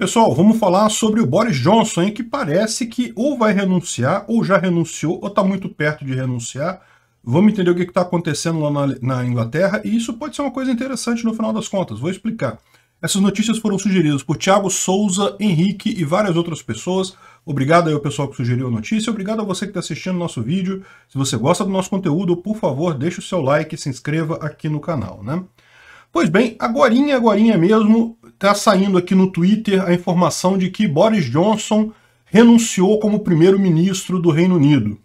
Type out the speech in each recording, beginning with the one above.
Pessoal, vamos falar sobre o Boris Johnson, hein, que parece que ou vai renunciar, ou já renunciou, ou está muito perto de renunciar. Vamos entender o que está acontecendo lá na, na, Inglaterra, e isso pode ser uma coisa interessante no final das contas, vou explicar. Essas notícias foram sugeridas por Thiago Souza, Henrique e várias outras pessoas. Obrigado aí ao pessoal que sugeriu a notícia, obrigado a você que está assistindo o nosso vídeo. Se você gosta do nosso conteúdo, por favor, deixe o seu like e se inscreva aqui no canal, né? Pois bem, agorinha, agorinha mesmo, está saindo aqui no Twitter a informação de que Boris Johnson renunciou como primeiro-ministro do Reino Unido.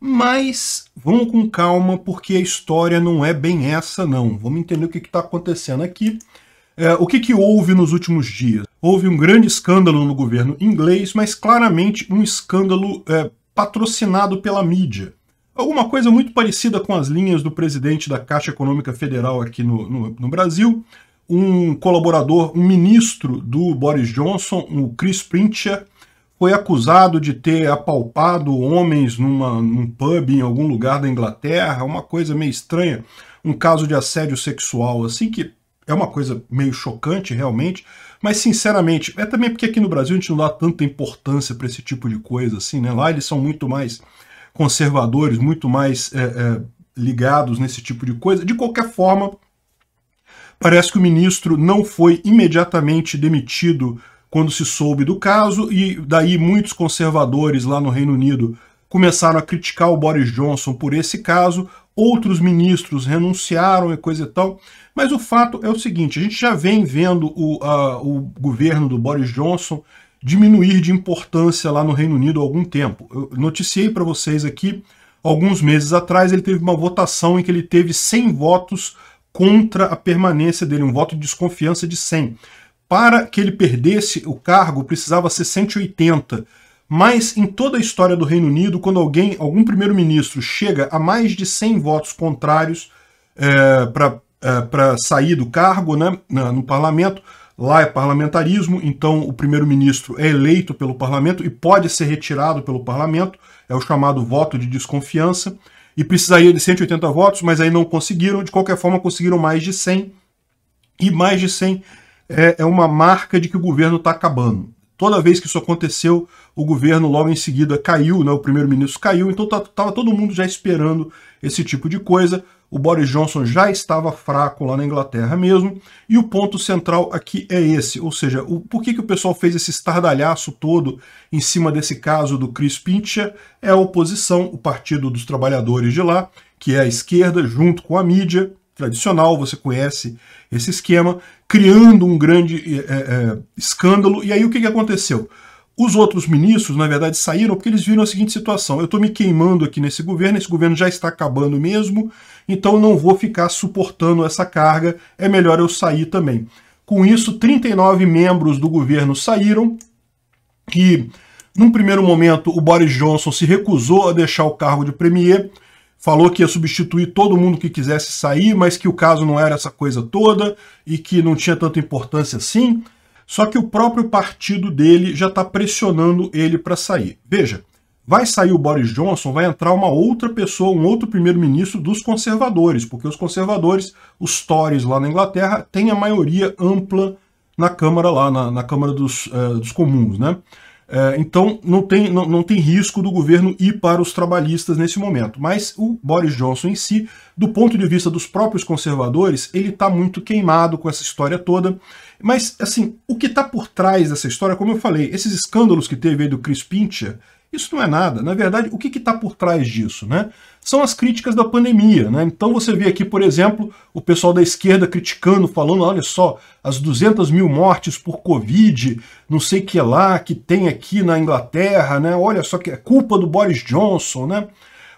Mas vamos com calma, porque a história não é bem essa, não. Vamos entender o que está acontecendo aqui. É, o que, que houve nos últimos dias? Houve um grande escândalo no governo inglês, mas claramente um escândalo é, patrocinado pela mídia alguma coisa muito parecida com as linhas do presidente da Caixa Econômica Federal aqui no, no, no Brasil, um colaborador, um ministro do Boris Johnson, o Chris Pincher, foi acusado de ter apalpado homens numa, num pub em algum lugar da Inglaterra, uma coisa meio estranha, um caso de assédio sexual, assim, que é uma coisa meio chocante realmente, mas sinceramente, é também porque aqui no Brasil a gente não dá tanta importância para esse tipo de coisa, assim, né? Lá eles são muito mais conservadores, muito mais é, é, ligados nesse tipo de coisa. De qualquer forma, parece que o ministro não foi imediatamente demitido quando se soube do caso, e daí muitos conservadores lá no Reino Unido começaram a criticar o Boris Johnson por esse caso, outros ministros renunciaram e coisa e tal. Mas o fato é o seguinte: a gente já vem vendo o, o governo do Boris Johnson diminuir de importância lá no Reino Unido há algum tempo. Eu noticiei para vocês aqui, alguns meses atrás, ele teve uma votação em que ele teve 100 votos contra a permanência dele, um voto de desconfiança de 100. Para que ele perdesse o cargo, precisava ser 180. Mas em toda a história do Reino Unido, quando alguém, algum primeiro-ministro chega a mais de 100 votos contrários é, para é, sair do cargo né, no parlamento, Lá é parlamentarismo, então o primeiro-ministro é eleito pelo parlamento e pode ser retirado pelo parlamento, é o chamado voto de desconfiança, e precisaria de 180 votos, mas aí não conseguiram, de qualquer forma conseguiram mais de 100, e mais de 100 é, é uma marca de que o governo está acabando. Toda vez que isso aconteceu, o governo logo em seguida caiu, né, o primeiro-ministro caiu, então estava tá, todo mundo já esperando esse tipo de coisa. O Boris Johnson já estava fraco lá na Inglaterra mesmo. E o ponto central aqui é esse, ou seja, o, por que, que o pessoal fez esse estardalhaço todo em cima desse caso do Chris Pincher? É a oposição, o Partido dos Trabalhadores de lá, que é a esquerda, junto com a mídia tradicional, você conhece esse esquema, criando um grande é, é, escândalo. E aí o que, que aconteceu? Os outros ministros, na verdade, saíram porque eles viram a seguinte situação: eu estou me queimando aqui nesse governo, esse governo já está acabando mesmo, então não vou ficar suportando essa carga, é melhor eu sair também. Com isso, 39 membros do governo saíram e, num primeiro momento, o Boris Johnson se recusou a deixar o cargo de premier, falou que ia substituir todo mundo que quisesse sair, mas que o caso não era essa coisa toda e que não tinha tanta importância assim. Só que o próprio partido dele já está pressionando ele para sair. Veja, vai sair o Boris Johnson, vai entrar uma outra pessoa, um outro primeiro-ministro dos conservadores, porque os conservadores, os Tories lá na Inglaterra, têm a maioria ampla na Câmara lá, na, na Câmara dos, eh, dos Comuns, né? É, então não tem, não, não tem risco do governo ir para os trabalhistas nesse momento. Mas o Boris Johnson em si, do ponto de vista dos próprios conservadores, ele está muito queimado com essa história toda. Mas, assim, o que está por trás dessa história, como eu falei, esses escândalos que teve aí do Chris Pincher, isso não é nada. Na verdade, o que está por trás disso? Né? São as críticas da pandemia. Né? Então você vê aqui, por exemplo, o pessoal da esquerda criticando, falando, olha só, as 200 mil mortes por Covid, não sei que lá, que tem aqui na Inglaterra, né? olha só que é culpa do Boris Johnson. Né?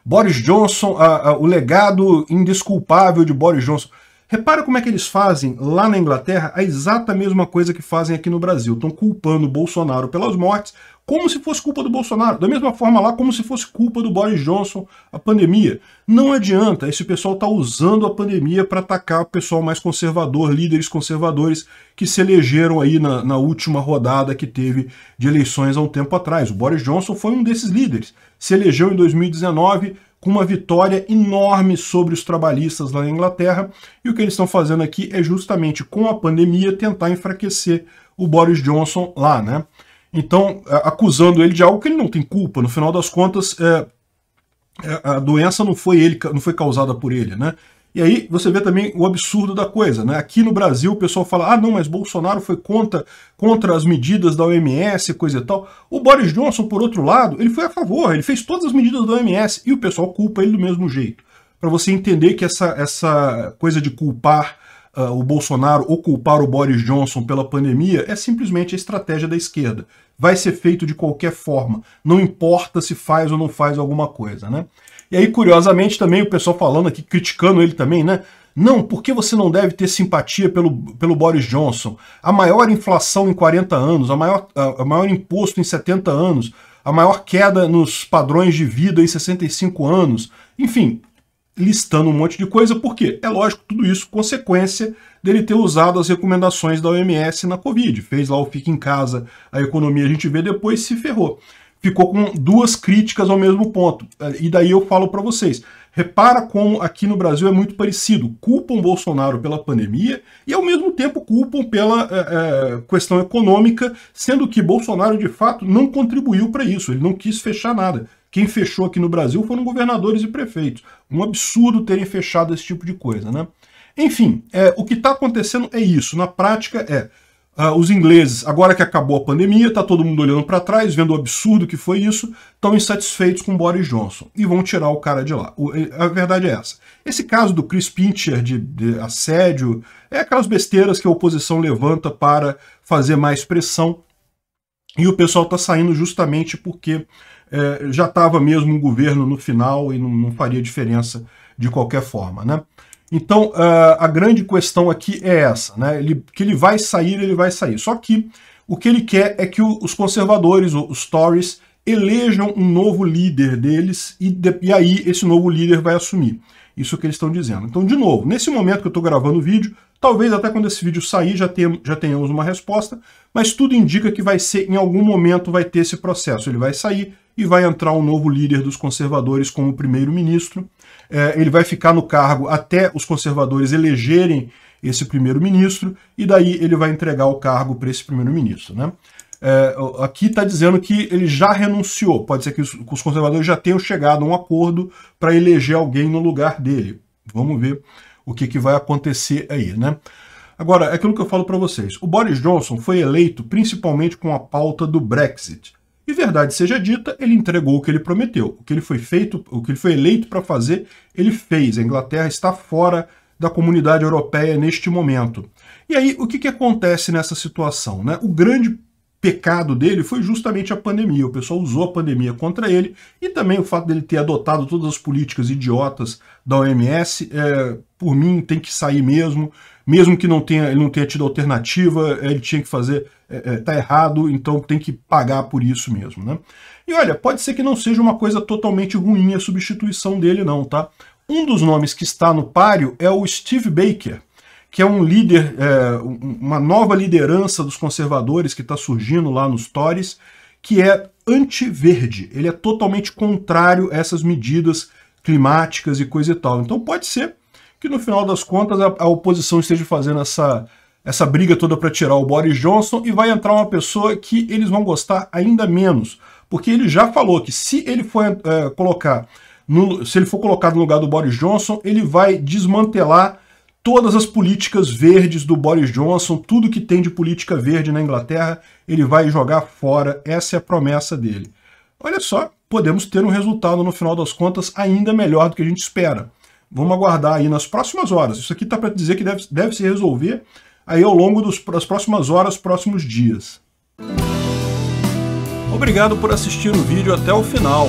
Boris Johnson, a, a, o legado indesculpável de Boris Johnson. Repara como é que eles fazem lá na Inglaterra a exata mesma coisa que fazem aqui no Brasil. Estão culpando o Bolsonaro pelas mortes, como se fosse culpa do Bolsonaro. Da mesma forma lá, como se fosse culpa do Boris Johnson a pandemia. Não adianta, esse pessoal está usando a pandemia para atacar o pessoal mais conservador, líderes conservadores que se elegeram aí na, na, última rodada que teve de eleições há um tempo atrás. O Boris Johnson foi um desses líderes. Se elegeu em 2019 com uma vitória enorme sobre os trabalhistas lá na Inglaterra. E o que eles estão fazendo aqui é justamente com a pandemia tentar enfraquecer o Boris Johnson lá, né? Então, acusando ele de algo que ele não tem culpa. No final das contas, é, é, a doença não foi ele, não foi causada por ele, né? E aí você vê também o absurdo da coisa, né? Aqui no Brasil o pessoal fala, ah não, mas Bolsonaro foi contra, contra as medidas da OMS, coisa e tal. O Boris Johnson, por outro lado, ele foi a favor, ele fez todas as medidas da OMS e o pessoal culpa ele do mesmo jeito. Para você entender que essa, essa coisa de culpar uh, o Bolsonaro ou culpar o Boris Johnson pela pandemia é simplesmente a estratégia da esquerda. Vai ser feito de qualquer forma, não importa se faz ou não faz alguma coisa, né? E aí, curiosamente, também o pessoal falando aqui, criticando ele também, né? Não, por que você não deve ter simpatia pelo, pelo Boris Johnson? A maior inflação em 40 anos, a maior, a, a maior imposto em 70 anos, a maior queda nos padrões de vida em 65 anos. Enfim, listando um monte de coisa, porque é lógico, tudo isso consequência dele ter usado as recomendações da OMS na Covid. Fez lá o fica em casa, a economia a gente vê depois se ferrou. Ficou com duas críticas ao mesmo ponto. É, e daí eu falo para vocês, repara como aqui no Brasil é muito parecido. Culpam Bolsonaro pela pandemia e ao mesmo tempo culpam pela é, é, questão econômica, sendo que Bolsonaro de fato não contribuiu para isso, ele não quis fechar nada quem fechou aqui no Brasil foram governadores e prefeitos. Um absurdo terem fechado esse tipo de coisa, né? Enfim, é, o que está acontecendo é isso. Na prática, é uh, os ingleses, agora que acabou a pandemia, está todo mundo olhando para trás, vendo o absurdo que foi isso, estão insatisfeitos com Boris Johnson e vão tirar o cara de lá. O, a verdade é essa. Esse caso do Chris Pincher de, de assédio é aquelas besteiras que a oposição levanta para fazer mais pressão e o pessoal está saindo justamente porque é, já estava mesmo um governo no final e não, não faria diferença de qualquer forma, né? Então, é, a grande questão aqui é essa, né? Ele, que ele vai sair, ele vai sair. Só que o que ele quer é que os conservadores, os Tories, elejam um novo líder deles e, de, e aí esse novo líder vai assumir. Isso que eles estão dizendo. Então, de novo, nesse momento que eu estou gravando o vídeo, talvez até quando esse vídeo sair já, tem, já tenhamos uma resposta, mas tudo indica que vai ser, em algum momento, vai ter esse processo. Ele vai sair e vai entrar um novo líder dos conservadores como primeiro-ministro. É, ele vai ficar no cargo até os conservadores elegerem esse primeiro-ministro, e daí ele vai entregar o cargo para esse primeiro-ministro. Né? É, aqui está dizendo que ele já renunciou. Pode ser que os, os conservadores já tenham chegado a um acordo para eleger alguém no lugar dele. Vamos ver o que, que vai acontecer aí, né? Agora, é aquilo que eu falo para vocês. O Boris Johnson foi eleito principalmente com a pauta do Brexit. E verdade seja dita, ele entregou o que ele prometeu. O que ele foi feito, o que ele foi eleito para fazer, ele fez. A Inglaterra está fora da comunidade europeia neste momento. E aí, o que, que acontece nessa situação? Né? O grande pecado dele foi justamente a pandemia. O pessoal usou a pandemia contra ele e também o fato dele ter adotado todas as políticas idiotas da OMS, é, por mim tem que sair mesmo, mesmo que não tenha, ele não tenha tido alternativa, é, ele tinha que fazer, é, é, tá errado, então tem que pagar por isso mesmo, né? E olha, pode ser que não seja uma coisa totalmente ruim a substituição dele não, tá? Um dos nomes que está no páreo é o Steve Baker, que é um líder, é, uma nova liderança dos conservadores que está surgindo lá nos Tories, que é anti-verde. Ele é totalmente contrário a essas medidas climáticas e coisa e tal. Então pode ser que no final das contas a, a oposição esteja fazendo essa, essa briga toda para tirar o Boris Johnson e vai entrar uma pessoa que eles vão gostar ainda menos. Porque ele já falou que se ele for é, colocar, no, se ele for colocado no lugar do Boris Johnson, ele vai desmantelar todas as políticas verdes do Boris Johnson, tudo que tem de política verde na Inglaterra, ele vai jogar fora. Essa é a promessa dele. Olha só, podemos ter um resultado no final das contas ainda melhor do que a gente espera. Vamos aguardar aí nas próximas horas. Isso aqui está para dizer que deve, deve se resolver aí ao longo dos, das próximas horas, próximos dias. Obrigado por assistir o vídeo até o final.